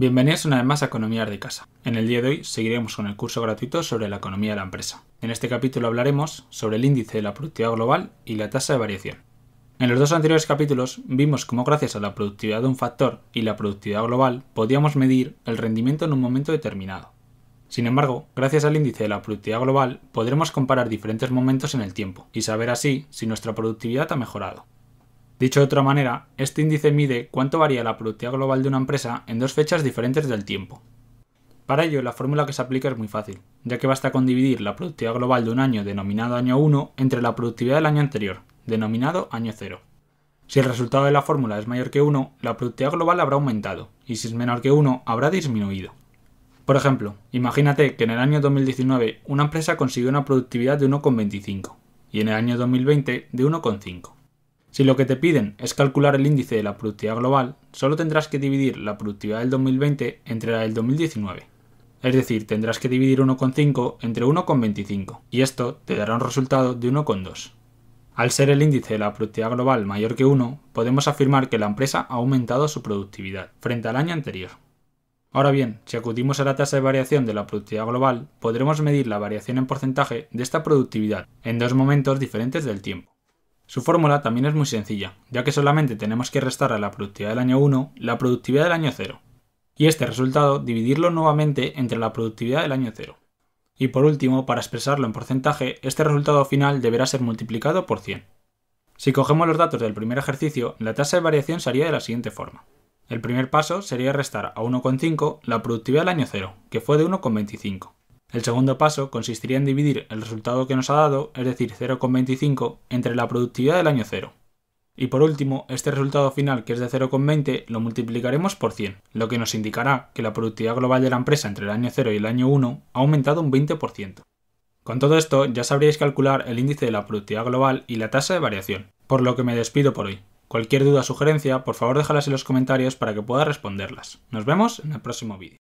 Bienvenidos una vez más a Economía de Casa. En el día de hoy seguiremos con el curso gratuito sobre la economía de la empresa. En este capítulo hablaremos sobre el índice de la productividad global y la tasa de variación. En los dos anteriores capítulos vimos cómo gracias a la productividad de un factor y la productividad global podíamos medir el rendimiento en un momento determinado. Sin embargo, gracias al índice de la productividad global podremos comparar diferentes momentos en el tiempo y saber así si nuestra productividad ha mejorado. Dicho de otra manera, este índice mide cuánto varía la productividad global de una empresa en dos fechas diferentes del tiempo. Para ello, la fórmula que se aplica es muy fácil, ya que basta con dividir la productividad global de un año denominado año 1 entre la productividad del año anterior, denominado año 0. Si el resultado de la fórmula es mayor que 1, la productividad global habrá aumentado, y si es menor que 1, habrá disminuido. Por ejemplo, imagínate que en el año 2019 una empresa consiguió una productividad de 1,25 y en el año 2020 de 1,5. Si lo que te piden es calcular el índice de la productividad global, solo tendrás que dividir la productividad del 2020 entre la del 2019. Es decir, tendrás que dividir 1,5 entre 1,25 y esto te dará un resultado de 1,2. Al ser el índice de la productividad global mayor que 1, podemos afirmar que la empresa ha aumentado su productividad frente al año anterior. Ahora bien, si acudimos a la tasa de variación de la productividad global, podremos medir la variación en porcentaje de esta productividad en dos momentos diferentes del tiempo. Su fórmula también es muy sencilla, ya que solamente tenemos que restar a la productividad del año 1 la productividad del año 0, y este resultado dividirlo nuevamente entre la productividad del año 0. Y por último, para expresarlo en porcentaje, este resultado final deberá ser multiplicado por 100. Si cogemos los datos del primer ejercicio, la tasa de variación sería de la siguiente forma. El primer paso sería restar a 1,5 la productividad del año 0, que fue de 1,25. El segundo paso consistiría en dividir el resultado que nos ha dado, es decir, 0,25, entre la productividad del año 0. Y por último, este resultado final, que es de 0,20, lo multiplicaremos por 100, lo que nos indicará que la productividad global de la empresa entre el año 0 y el año 1 ha aumentado un 20%. Con todo esto, ya sabríais calcular el índice de la productividad global y la tasa de variación, por lo que me despido por hoy. Cualquier duda o sugerencia, por favor déjalas en los comentarios para que pueda responderlas. Nos vemos en el próximo vídeo.